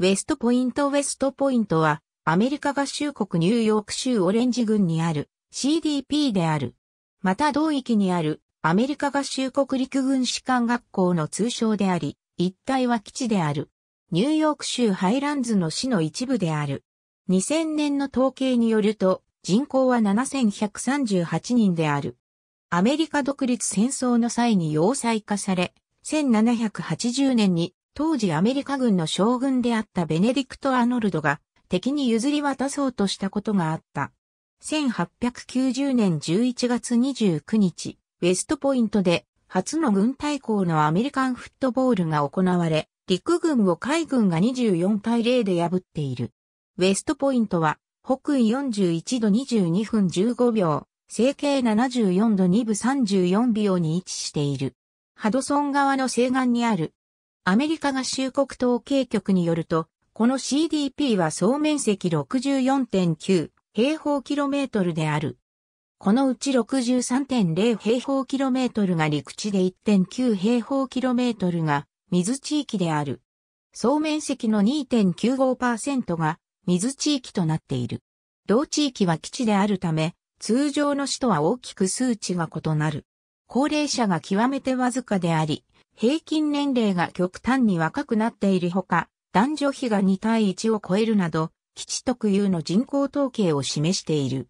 ウェストポイントウェストポイントは、アメリカ合衆国ニューヨーク州オレンジ郡にある CDP である。また同域にあるアメリカ合衆国陸軍士官学校の通称であり、一帯は基地である。ニューヨーク州ハイランズの市の一部である。2000年の統計によると、人口は7138人である。アメリカ独立戦争の際に要塞化され、1780年に当時アメリカ軍の将軍であったベネディクト・アーノルドが敵に譲り渡そうとしたことがあった。1890年11月29日、ウェストポイントで初の軍対抗のアメリカンフットボールが行われ、陸軍を海軍が24対0で破っている。ウェストポイントは北緯41度22分15秒、西経74度2分34秒に位置している。ハドソン川の西岸にあるアメリカ合衆国統計局によると、この CDP は総面積64.9平方キロメートルである。このうち63.0平方キロメートルが陸地で1.9平方キロメートルが水地域である。総面積の2.95%が水地域となっている。同地域は基地であるため、通常の市とは大きく数値が異なる。高齢者が極めてわずかであり、平均年齢が極端に若くなっているほか、男女比が2対1を超えるなど、基地特有の人口統計を示している。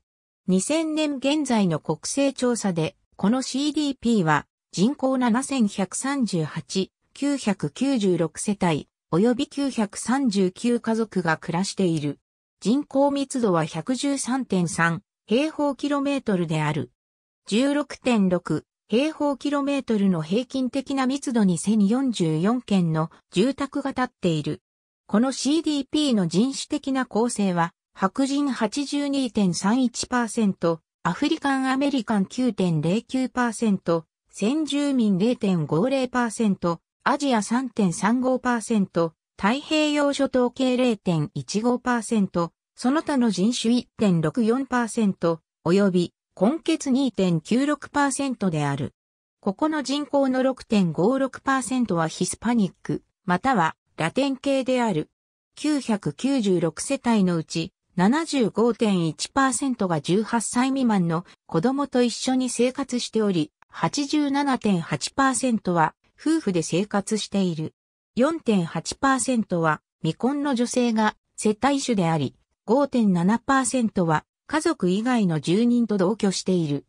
2000年現在の国勢調査で、この CDP は人口7138、996世帯、及び939家族が暮らしている。人口密度は113.3平方キロメートルである。16.6平方キロメートルの平均的な密度に1044件の住宅が建っている。この CDP の人種的な構成は、白人82.31%、アフリカンアメリカン9.09%、先住民0.50%、アジア3.35%、太平洋諸島系0.15%、その他の人種1.64%、及び根血2.96%である。ここの人口の6.56%はヒスパニック、またはラテン系である。996世帯のうち75.1%が18歳未満の子供と一緒に生活しており、87.8%は夫婦で生活している。4.8%は未婚の女性が世帯主であり、5.7%は家族以外の住人と同居している。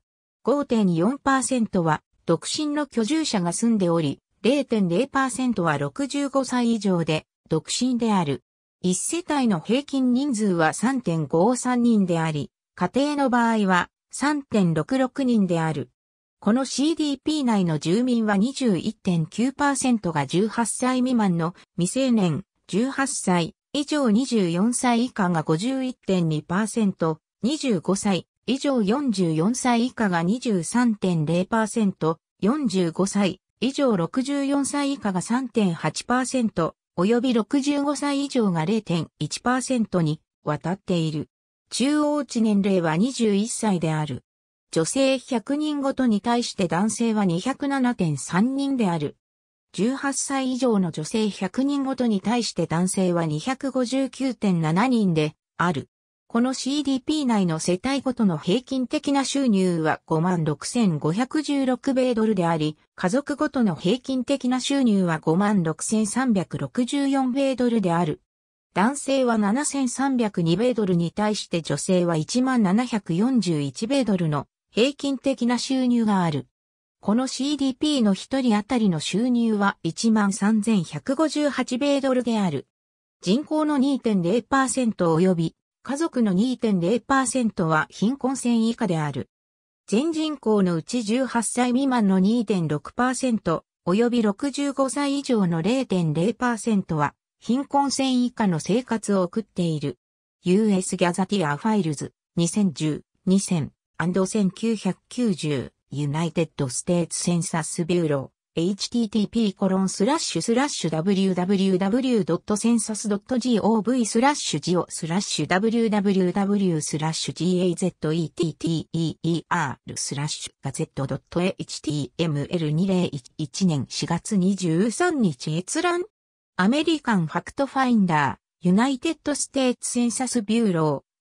5.4%は独身の居住者が住んでおり、0.0%は65歳以上で独身である。1世帯の平均人数は3.53人であり、家庭の場合は3.66人である。この CDP 内の住民は21.9%が18歳未満の未成年、18歳以上24歳以下が51.2%、25歳以上44歳以下が23.0%、45歳以上64歳以下が3.8%、及び65歳以上が0.1%に渡っている。中央値年齢は21歳である。女性100人ごとに対して男性は207.3人である。18歳以上の女性100人ごとに対して男性は259.7人である。この CDP 内の世帯ごとの平均的な収入は56,516米ドルであり、家族ごとの平均的な収入は56,364米ドルである。男性は7,302米ドルに対して女性は1 7 4 1米ドルの平均的な収入がある。この CDP の一人当たりの収入は13,158米ドルである。人口の2.0%及び家族の2.0%は貧困線以下である。全人口のうち18歳未満の2.6%、及び65歳以上の0.0%は、貧困線以下の生活を送っている。US ギャザティアファイルズ、2010、2000、1990、United States Census Bureau。http://www.census.gov スラッシュ www gazetteer スラッシュガゼ .html2011 年4月23日閲覧アメリカンファクトファインダーユナイテッドステーツセンサスビューロー